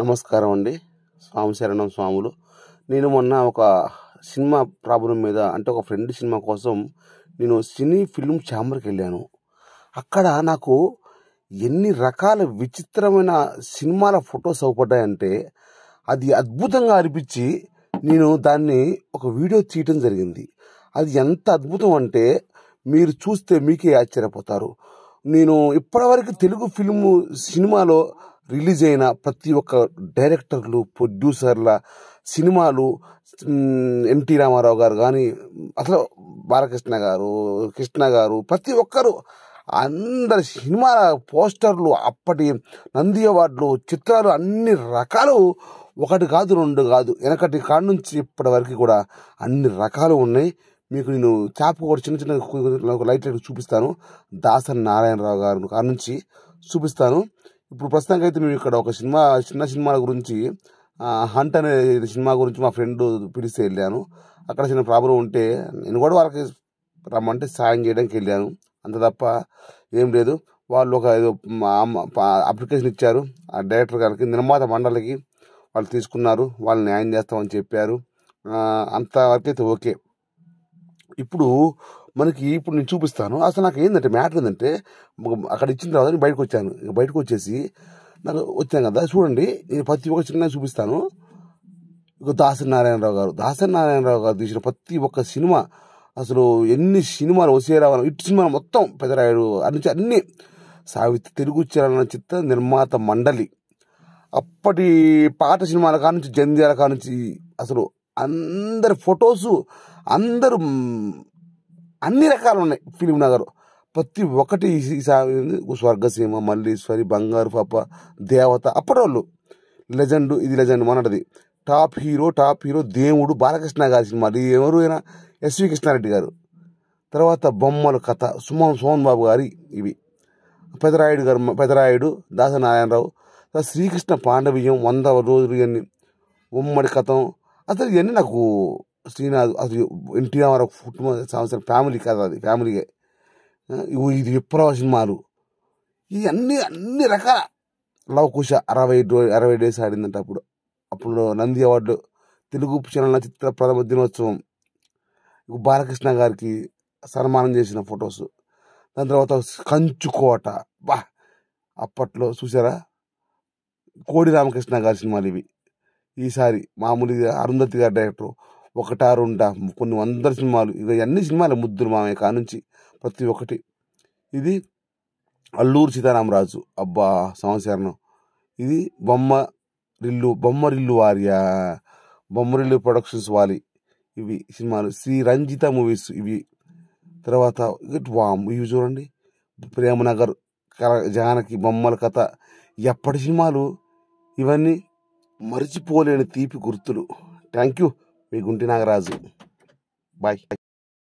నమస్కారం అండి స్వామి శరణం స్వాములు నేను మొన్న ఒక సినిమా ప్రాబ్లం మీద అంటే ఒక ఫ్రెండ్ సినిమా కోసం నేను సినీ ఫిల్మ్ ఛాంబర్కి వెళ్ళాను అక్కడ నాకు ఎన్ని రకాల విచిత్రమైన సినిమాల ఫొటోస్ అవపడ్డాయంటే అది అద్భుతంగా అనిపించి నేను దాన్ని ఒక వీడియో తీయటం జరిగింది అది ఎంత అద్భుతం అంటే మీరు చూస్తే మీకే ఆశ్చర్యపోతారు నేను ఇప్పటివరకు తెలుగు ఫిల్ము సినిమాలో రిలీజ్ అయిన ప్రతి ఒక్క డైరెక్టర్లు ప్రొడ్యూసర్ల సినిమాలు ఎన్టీ రామారావు గారు కానీ అసలు బాలకృష్ణ గారు కృష్ణ గారు ప్రతి ఒక్కరు అందరి సినిమాల పోస్టర్లు అప్పటి నంది అవార్డులు చిత్రాలు అన్ని రకాలు ఒకటి కాదు రెండు కాదు వెనకటి కాడ నుంచి ఇప్పటి వరకు కూడా అన్ని రకాలు ఉన్నాయి మీకు నేను చాపు కూడా చిన్న చిన్న లైట్ లైట్ చూపిస్తాను దాసరి నారాయణరావు గారు కాడ నుంచి చూపిస్తాను ఇప్పుడు ప్రస్తుతానికి అయితే మేము ఇక్కడ ఒక సినిమా చిన్న సినిమా గురించి హంట్ అనే సినిమా గురించి మా ఫ్రెండ్ పిలిస్తే వెళ్ళాను అక్కడ చిన్న ప్రాబ్లం ఉంటే నేను కూడా వాళ్ళకి రమ్మంటే సాయం చేయడానికి వెళ్ళాను అంత తప్ప ఏం లేదు వాళ్ళు ఒక ఏదో అప్లికేషన్ ఇచ్చారు ఆ డైరెక్టర్ గారికి నిర్మాత మండలికి వాళ్ళు తీసుకున్నారు వాళ్ళు న్యాయం చేస్తామని చెప్పారు అంతవరకు అయితే ఓకే ఇప్పుడు మనకి ఇప్పుడు నేను చూపిస్తాను అసలు నాకు ఏంటంటే మ్యాటర్ ఏంటంటే అక్కడ ఇచ్చిన తర్వాత నేను బయటకు వచ్చాను బయటకు వచ్చేసి నాకు వచ్చాను కదా చూడండి నేను ప్రతి ఒక్క సినిమా చూపిస్తాను ఇక దాసరి నారాయణరావు గారు దాసరి నారాయణరావు గారు తీసిన ప్రతి ఒక్క సినిమా అసలు ఎన్ని సినిమాలు వసేరావు ఇటు సినిమా మొత్తం పెదరాయుడు నుంచి అన్ని సావిత్రి తెలుగు చిత్ర నిర్మాత మండలి అప్పటి పాత సినిమాల కానుంచి జంధ్యాల కానుంచి అసలు అందరి ఫొటోసు అందరూ అన్ని రకాలు ఉన్నాయి ఫిలిం నగర్ ప్రతి ఒక్కటి స్వర్గసీమ మల్లీశ్వరి బంగారు పాప దేవత అప్పటోళ్ళు లెజెండ్ ఇది లెజెండ్ మనటది టాప్ హీరో టాప్ హీరో దేవుడు బాలకృష్ణ గారి సినిమాలు ఎవరు అయినా ఎస్వి కృష్ణారెడ్డి గారు తర్వాత బొమ్మల కథ సుమన్ సోమన్ బాబు గారి ఇవి పెదరాయుడు గారు పెదరాయుడు దాసనారాయణరావు శ్రీకృష్ణ పాండవీయం వంద రోజులు ఇవన్నీ ఉమ్మడి కథం అసలు ఇవన్నీ నాకు శ్రీనాథ్ అసలు ఎన్టీ ఒక కుటుంబ సంవత్సరం ఫ్యామిలీ కదా అది ఫ్యామిలీయే ఇది విప్రవ సినిమాలు ఇవన్నీ అన్ని రకాల లవ్ కుష అరవై అరవై డేస్ ఆడిందంటే అప్పుడు అప్పుడు నంది అవార్డు తెలుగు చిత్ర ప్రథమ దినోత్సవం బాలకృష్ణ గారికి సన్మానం చేసిన ఫొటోస్ దాని తర్వాత కంచుకోట బా అప్పట్లో చూసారా కోడి రామకృష్ణ గారి సినిమాలు ఇవి ఈసారి మామూలుగా అరుంధతి గారి డైరెక్టర్ ఒకటారుండ కొన్ని వందల సినిమాలు ఇక అన్ని సినిమాలు ముద్దులు మామయ్య కానుంచి ప్రతి ఒక్కటి ఇది అల్లూరు సీతారామరాజు అబ్బా సంవత్సరం ఇది బొమ్మ రిల్లు బొమ్మరిల్లు వారియా బొమ్మరిల్లు ప్రొడక్షన్స్ వాలి ఇవి సినిమాలు శ్రీ రంజిత మూవీస్ ఇవి తర్వాత వామ్ ఇవి చూడండి ప్రేమనగర్ జానకి బొమ్మల కథ ఎప్పటి సినిమాలు ఇవన్నీ మరిచిపోలేని తీపి గుర్తులు థ్యాంక్ యూ మీ గుంటి నాగరాజు బాయ్